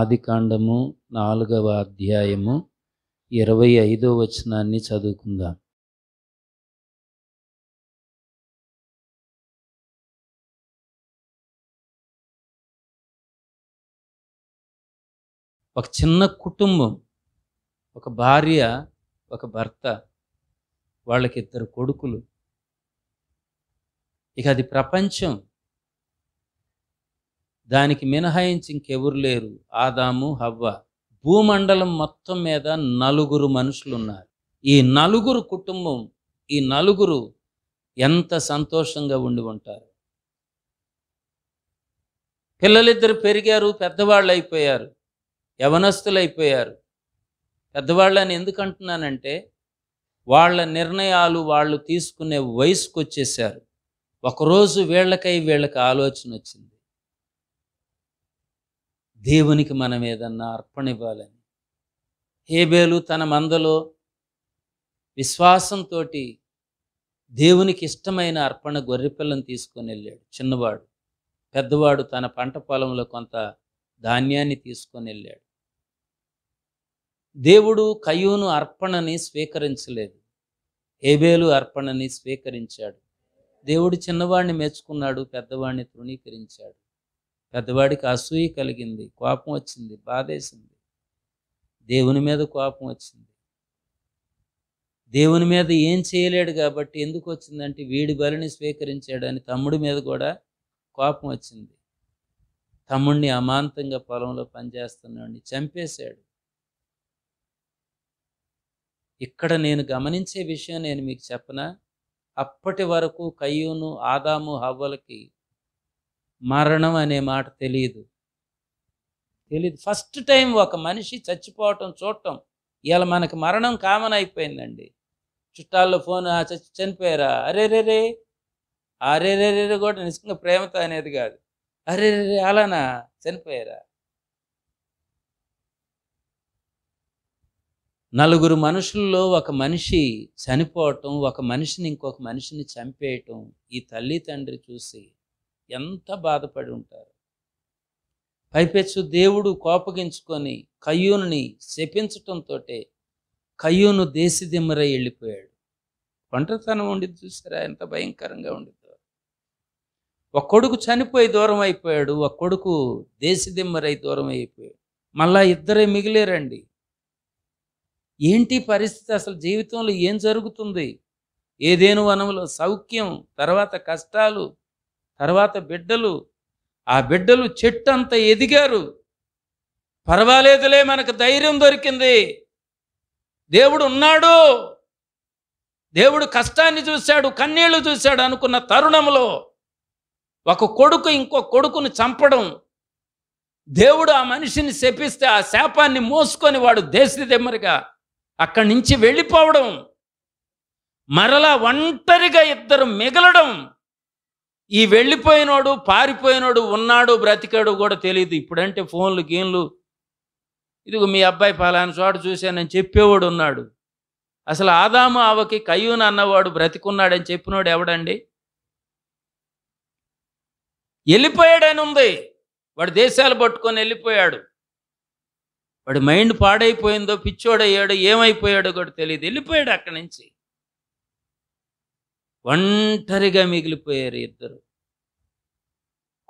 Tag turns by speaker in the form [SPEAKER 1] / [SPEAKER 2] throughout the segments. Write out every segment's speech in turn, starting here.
[SPEAKER 1] ఆదికాండము నాలుగవ అధ్యాయము ఇరవై ఐదో వచనాన్ని చదువుకుందాం ఒక చిన్న కుటుంబం ఒక భార్య ఒక భర్త వాళ్ళకి ఇద్దరు కొడుకులు ఇక అది ప్రపంచం దానికి మినహాయించి ఇంకెవరు లేరు ఆదాము హవ్వ భూమండలం మొత్తం మీద నలుగురు మనుషులు ఉన్నారు ఈ నలుగురు కుటుంబం ఈ నలుగురు ఎంత సంతోషంగా ఉండి ఉంటారు పిల్లలిద్దరు పెరిగారు పెద్దవాళ్ళు అయిపోయారు యవనస్తులు అయిపోయారు పెద్దవాళ్ళని ఎందుకంటున్నానంటే వాళ్ళ నిర్ణయాలు వాళ్ళు తీసుకునే వయసుకు వచ్చేసారు ఒకరోజు వీళ్ళకై వీళ్ళకి ఆలోచన వచ్చింది దేవునికి మనం ఏదన్నా అర్పణ ఇవ్వాలని హేబేలు తన మందలో విశ్వాసంతో దేవునికి ఇష్టమైన అర్పణ గొర్రెపిల్లను తీసుకొని వెళ్ళాడు చిన్నవాడు పెద్దవాడు తన పంట పొలంలో కొంత ధాన్యాన్ని తీసుకొని వెళ్ళాడు దేవుడు కయూను అర్పణని స్వీకరించలేదు హేబేలు అర్పణని స్వీకరించాడు దేవుడు చిన్నవాడిని మెచ్చుకున్నాడు పెద్దవాడిని తృణీకరించాడు పెద్దవాడికి అసూయ కలిగింది కోపం వచ్చింది బాధేసింది దేవుని మీద కోపం వచ్చింది దేవుని మీద ఏం చేయలేడు కాబట్టి ఎందుకు వచ్చిందంటే వీడి బలిని స్వీకరించాడని తమ్ముడి మీద కూడా కోపం వచ్చింది తమ్ముడిని అమాంతంగా పొలంలో పనిచేస్తున్నాడిని చంపేశాడు ఇక్కడ నేను గమనించే విషయం నేను మీకు చెప్పనా అప్పటి వరకు కయ్యూను ఆదాము హవ్వలకి మరణం అనే మాట తెలియదు తెలియదు ఫస్ట్ టైం ఒక మనిషి చచ్చిపోవటం చూడటం ఇవాళ మనకు మరణం కామన్ అయిపోయిందండి చుట్టాల్లో ఫోన్ చచ్చి చనిపోయారా అరే రే రే అరే రే రే కూడా నిజంగా ప్రేమతో అనేది కాదు అరే రే రే అలానా చనిపోయారా నలుగురు మనుషుల్లో ఒక మనిషి చనిపోవటం ఒక మనిషిని ఇంకొక మనిషిని చంపేయటం ఈ తల్లి తండ్రి చూసి ఎంత బాధపడి ఉంటారు పైపెచ్చు దేవుడు కోపగించుకొని కయ్యూనుని శపించటంతో కయ్యూను దేశదిమ్మరై వెళ్ళిపోయాడు ఒంటరితనం ఉండేది చూసారా ఎంత భయంకరంగా ఉండేది ఒక కొడుకు చనిపోయి దూరం అయిపోయాడు ఒక కొడుకు దేశదిమ్మరై దూరం అయిపోయాడు మళ్ళా ఇద్దరే మిగిలేరండి ఏంటి పరిస్థితి అసలు జీవితంలో ఏం జరుగుతుంది ఏదేను వనంలో సౌఖ్యం తర్వాత కష్టాలు తర్వాత బిడ్డలు ఆ బిడ్డలు చెట్టు అంత ఎదిగారు పర్వాలేదులే మనకు ధైర్యం దొరికింది దేవుడు ఉన్నాడు దేవుడు కష్టాన్ని చూశాడు కన్నీళ్లు చూశాడు అనుకున్న తరుణంలో ఒక కొడుకు ఇంకో కొడుకును చంపడం దేవుడు ఆ మనిషిని శపిస్తే ఆ శాపాన్ని మోసుకొని వాడు దేశదిమ్మరిగా అక్కడి నుంచి వెళ్ళిపోవడం మరలా ఒంటరిగా ఇద్దరు మిగలడం ఈ వెళ్ళిపోయినోడు పారిపోయినోడు ఉన్నాడు బ్రతికాడు కూడా తెలియదు ఇప్పుడంటే ఫోన్లు గేమ్లు ఇదిగో మీ అబ్బాయి పలాని చోట చూశానని చెప్పేవాడు ఉన్నాడు అసలు ఆదాము ఆవకి కయ్యూన్ అన్నవాడు బ్రతికున్నాడని చెప్పినోడు ఎవడండి వెళ్ళిపోయాడని ఉంది వాడు దేశాలు పట్టుకొని వెళ్ళిపోయాడు వాడి మైండ్ పాడైపోయిందో పిచ్చోడయ్యాడో ఏమైపోయాడో కూడా తెలియదు వెళ్ళిపోయాడు అక్కడి నుంచి ఒంటరిగా మిగిలిపోయారు ఇద్దరు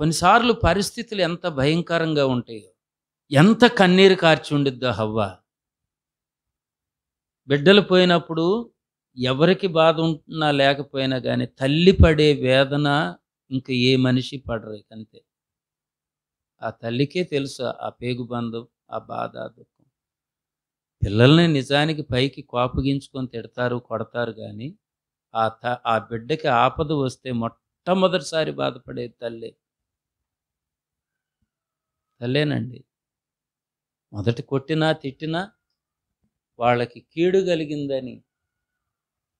[SPEAKER 1] కొన్నిసార్లు పరిస్థితులు ఎంత భయంకరంగా ఉంటాయో ఎంత కన్నీరు కార్చి ఉండిద్దో హవ్వ బిడ్డలు పోయినప్పుడు ఎవరికి బాధ ఉంటున్నా లేకపోయినా కానీ తల్లి పడే వేదన ఇంక ఏ మనిషి పడరు అంతే ఆ తల్లికే తెలుసు ఆ పేగు బంధం ఆ బాధ దుఃఖం పిల్లల్ని నిజానికి పైకి కోపగించుకొని తిడతారు కొడతారు కానీ ఆ త ఆ బిడ్డకి ఆపద వస్తే మొట్టమొదటిసారి బాధపడే తల్లి తల్లేనండి మొదటి కొట్టినా తిట్టినా వాళ్ళకి కీడు కలిగిందని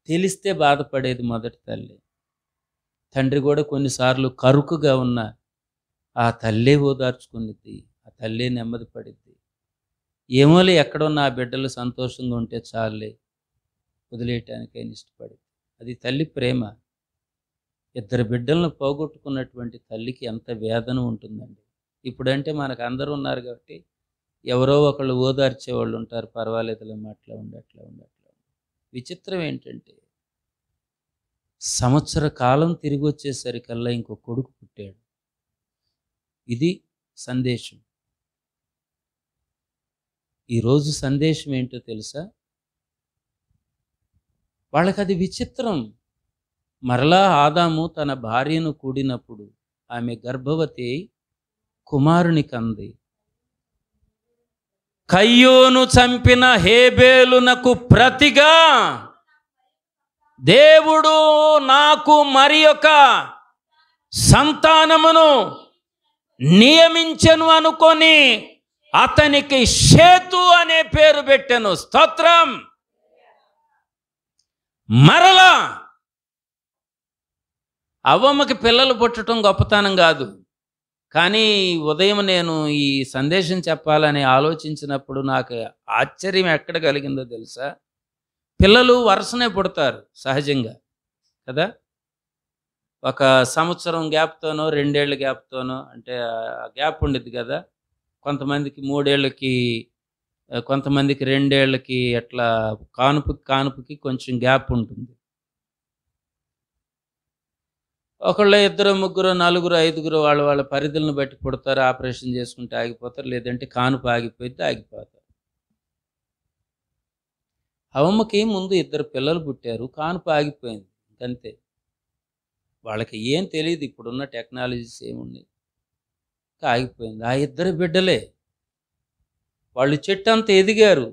[SPEAKER 1] తెలిస్తే బాధపడేది మొదటి తల్లి తండ్రి కూడా కొన్నిసార్లు కరుకుగా ఉన్న ఆ తల్లే ఓదార్చుకున్నది ఆ తల్లే నెమ్మది పడిద్ది ఏమోలే ఎక్కడున్న ఆ బిడ్డలు సంతోషంగా ఉంటే చాలే వదిలేయటానికైనా ఇష్టపడింది అది తల్లి ప్రేమ ఇద్దరు బిడ్డలను పోగొట్టుకున్నటువంటి తల్లికి ఎంత వేదన ఉంటుందండి ఇప్పుడంటే మనకు అందరూ ఉన్నారు కాబట్టి ఎవరో ఒకళ్ళు ఓదార్చే వాళ్ళు ఉంటారు పర్వాలేదులేమ్మా అట్లా ఉండి అట్లా ఉండి అట్లా విచిత్రం ఏంటంటే సంవత్సర కాలం తిరిగి వచ్చేసరికల్లా ఇంకో కొడుకు పుట్టాడు ఇది సందేశం ఈరోజు సందేశం ఏంటో తెలుసా వాళ్ళకి అది విచిత్రం మరలా ఆదాము తన భార్యను కూడినప్పుడు ఆమె గర్భవతి కుమారుని కంది కయ్యూను చంపిన హేబేలునకు ప్రతిగా దేవుడు నాకు మరి ఒక సంతానమును నియమించను అనుకొని అతనికి సేతు అనే పేరు పెట్టాను స్తోత్రం మరలా అవ్వమ్మకి పిల్లలు పుట్టడం గొప్పతనం కాదు కానీ ఉదయం నేను ఈ సందేశం చెప్పాలని ఆలోచించినప్పుడు నాకు ఆశ్చర్యం ఎక్కడ కలిగిందో తెలుసా పిల్లలు వరుసనే పుడతారు సహజంగా కదా ఒక సంవత్సరం గ్యాప్తోనో రెండేళ్ళ గ్యాప్తోనో అంటే గ్యాప్ ఉండేది కదా కొంతమందికి మూడేళ్ళకి కొంతమందికి రెండేళ్ళకి అట్లా కానుపుకి కానుపుకి కొంచెం గ్యాప్ ఉంటుంది ఒకళ్ళ ఇద్దరు ముగ్గురు నలుగురు ఐదుగురు వాళ్ళ వాళ్ళ పరిధులను బట్టి పుడతారు ఆపరేషన్ చేసుకుంటే ఆగిపోతారు లేదంటే కానుపు ఆగిపోయితే ఆగిపోతారు అవమ్మకి ముందు ఇద్దరు పిల్లలు పుట్టారు కానుపు ఆగిపోయింది అంతే వాళ్ళకి ఏం తెలియదు ఇప్పుడున్న టెక్నాలజీస్ ఏమున్నాయి ఆగిపోయింది ఆ ఇద్దరు బిడ్డలే వాళ్ళు చెట్టు అంత ఎదిగారు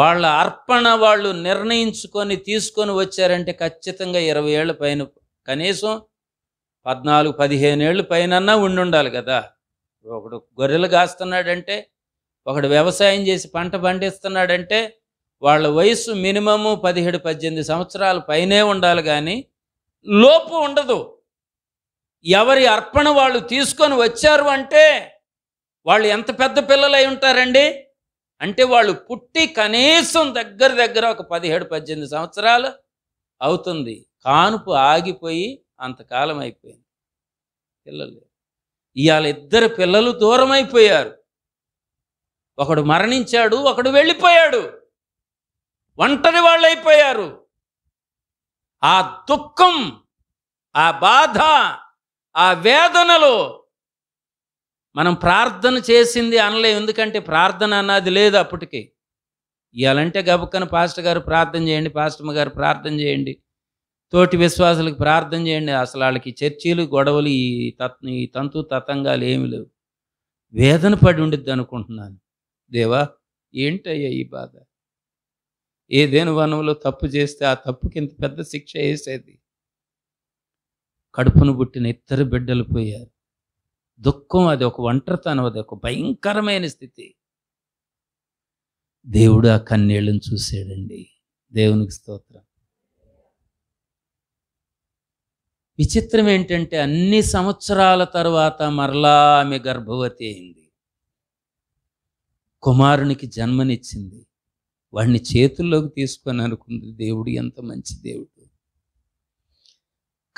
[SPEAKER 1] వాళ్ళ అర్పణ వాళ్ళు నిర్ణయించుకొని తీసుకొని వచ్చారంటే ఖచ్చితంగా ఇరవై ఏళ్ళ పైన కనీసం పద్నాలుగు పదిహేనేళ్ళు పైన ఉండి ఉండాలి కదా ఒకడు గొర్రెలు కాస్తున్నాడంటే ఒకడు వ్యవసాయం చేసి పంట పండిస్తున్నాడంటే వాళ్ళ వయస్సు మినిమము పదిహేడు పద్దెనిమిది సంవత్సరాల పైనే ఉండాలి కానీ లోపు ఉండదు ఎవరి అర్పణ వాళ్ళు తీసుకొని వచ్చారు అంటే వాళ్ళు ఎంత పెద్ద పిల్లలు అయి ఉంటారండి అంటే వాళ్ళు పుట్టి కనీసం దగ్గర దగ్గర ఒక పదిహేడు పద్దెనిమిది సంవత్సరాలు అవుతుంది కానుపు ఆగిపోయి అంతకాలం అయిపోయింది పిల్లలు ఇవాళ ఇద్దరు పిల్లలు దూరం అయిపోయారు ఒకడు మరణించాడు ఒకడు వెళ్ళిపోయాడు ఒంటరి వాళ్ళు అయిపోయారు ఆ దుఃఖం ఆ బాధ ఆ వేదనలో మనం ప్రార్థన చేసింది అనలే ఎందుకంటే ప్రార్థన అన్నది లేదు అప్పటికి ఇవాళంటే గబుక్కన పాస్టర్ గారు ప్రార్థన చేయండి పాస్టమ్మ గారు ప్రార్థన చేయండి తోటి విశ్వాసులకు ప్రార్థన చేయండి అసలు వాళ్ళకి చర్చీలు గొడవలు ఈ తత్ ఈ తంతు తతంగాలు ఏమి లేవు వేదన పడి ఉండిద్ది అనుకుంటున్నాను దేవా ఏంటయ్యా ఈ బాధ ఏదైనా వనంలో తప్పు చేస్తే ఆ తప్పుకి ఇంత పెద్ద శిక్ష వేసేది కడుపును పుట్టిన ఇద్దరు బిడ్డలు పోయారు దుఃఖం అది ఒక ఒంటరితనం అది ఒక భయంకరమైన స్థితి దేవుడు ఆ కన్నీళ్ళను చూసాడండి దేవునికి స్తోత్రం విచిత్రం ఏంటంటే అన్ని సంవత్సరాల తర్వాత మరలా ఆమె గర్భవతి అయింది కుమారునికి జన్మనిచ్చింది వాడిని చేతుల్లోకి తీసుకొని అనుకుంది దేవుడు ఎంత మంచి దేవుడు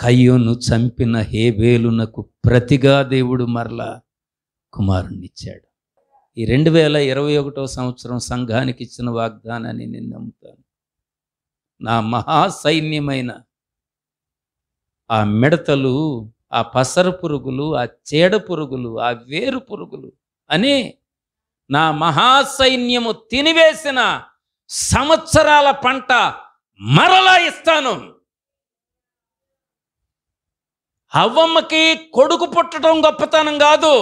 [SPEAKER 1] కయ్యోను చంపిన హేబేలునకు ప్రతిగా దేవుడు మరలా కుమారుణ్ణిచ్చాడు ఈ రెండు వేల ఇరవై ఒకటో సంవత్సరం సంఘానికి ఇచ్చిన వాగ్దానాన్ని నేను నమ్ముతాను నా మహాసైన్యమైన ఆ మిడతలు ఆ పసర పురుగులు ఆ చేడ పురుగులు ఆ వేరు పురుగులు అని నా మహాసైన్యము తినివేసిన సంవత్సరాల పంట మరలా ఇస్తాను అవ్వమ్మకి కొడుకు పుట్టడం గొప్పతనం కాదు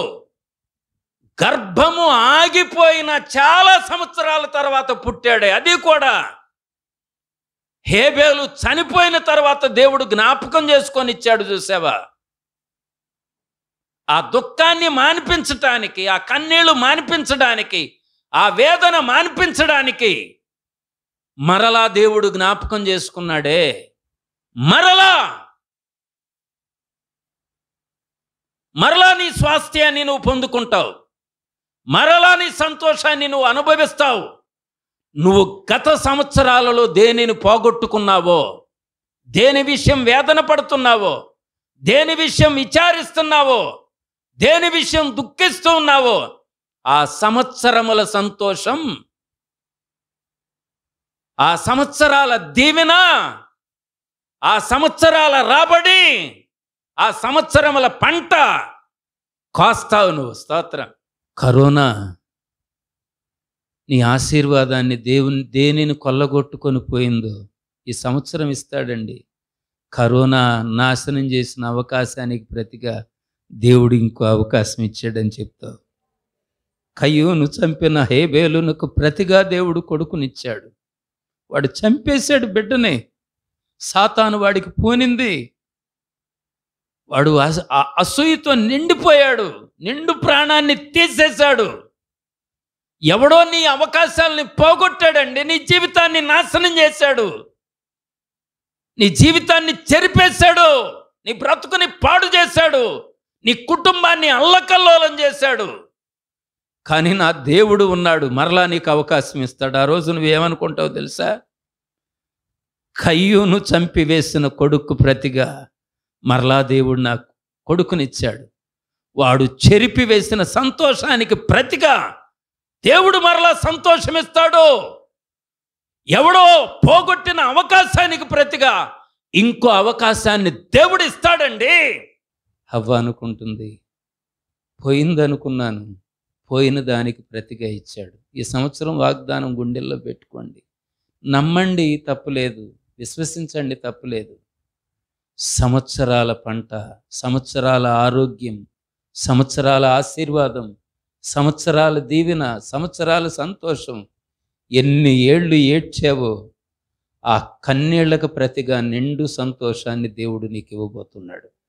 [SPEAKER 1] గర్భము ఆగిపోయిన చాలా సంవత్సరాల తర్వాత పుట్టాడే అది కూడా హేబేలు చనిపోయిన తర్వాత దేవుడు జ్ఞాపకం చేసుకొని ఇచ్చాడు చూసావా ఆ దుఃఖాన్ని మానిపించటానికి ఆ కన్నీళ్లు మానిపించడానికి ఆ వేదన మానిపించడానికి మరలా దేవుడు జ్ఞాపకం చేసుకున్నాడే మరలా మరలా నీ స్వాస్థ్యాన్ని నువ్వు పొందుకుంటావు మరలా నీ సంతోషాన్ని నువ్వు అనుభవిస్తావు నువ్వు గత సంవత్సరాలలో దేనిని పోగొట్టుకున్నావో దేని విషయం వేదన పడుతున్నావో దేని విషయం విచారిస్తున్నావో దేని విషయం దుఃఖిస్తూ ఉన్నావో ఆ సంవత్సరముల సంతోషం ఆ సంవత్సరాల దీవెన ఆ సంవత్సరాల రాబడి ఆ సంవత్సరముల పంట కాస్తావు నువ్వు స్తోత్రం కరోనా నీ ఆశీర్వాదాన్ని దేవుని దేనిని కొల్లగొట్టుకొని పోయిందో ఈ సంవత్సరం ఇస్తాడండి కరోనా నాశనం చేసిన అవకాశానికి ప్రతిగా దేవుడు ఇంకో అవకాశం ఇచ్చాడని చెప్తావు కయ్యూను చంపిన హేబేలునకు ప్రతిగా దేవుడు కొడుకునిచ్చాడు వాడు చంపేశాడు బిడ్డని సాతాను వాడికి పోనింది వాడు అసూయతో నిండిపోయాడు నిండు ప్రాణాన్ని తీసేశాడు ఎవడో నీ అవకాశాలని పోగొట్టాడండి నీ జీవితాన్ని నాశనం చేశాడు నీ జీవితాన్ని చెరిపేశాడు నీ బ్రతుకుని పాడు చేశాడు నీ కుటుంబాన్ని అల్లకల్లోలం చేశాడు కానీ నా దేవుడు ఉన్నాడు మరలా నీకు అవకాశం ఇస్తాడు ఆ రోజు నువ్వేమనుకుంటావు తెలుసా కయ్యూను చంపివేసిన కొడుకు ప్రతిగా మరలా దేవుడు నాకు కొడుకునిచ్చాడు వాడు చెరిపి వేసిన సంతోషానికి ప్రతిగా దేవుడు మరలా సంతోషమిస్తాడు ఎవడో పోగొట్టిన అవకాశానికి ప్రతిగా ఇంకో అవకాశాన్ని దేవుడు ఇస్తాడండి అవ్వ అనుకుంటుంది పోయిందనుకున్నాను పోయిన దానికి ప్రతిగా ఇచ్చాడు ఈ సంవత్సరం వాగ్దానం గుండెల్లో పెట్టుకోండి నమ్మండి తప్పులేదు విశ్వసించండి తప్పులేదు సంవత్సరాల పంట సంవత్సరాల ఆరోగ్యం సంవత్సరాల ఆశీర్వాదం సంవత్సరాల దీవెన సంవత్సరాల సంతోషం ఎన్ని ఏళ్ళు ఏడ్చావో ఆ కన్నీళ్లకు ప్రతిగా నిండు సంతోషాన్ని దేవుడు నీకు ఇవ్వబోతున్నాడు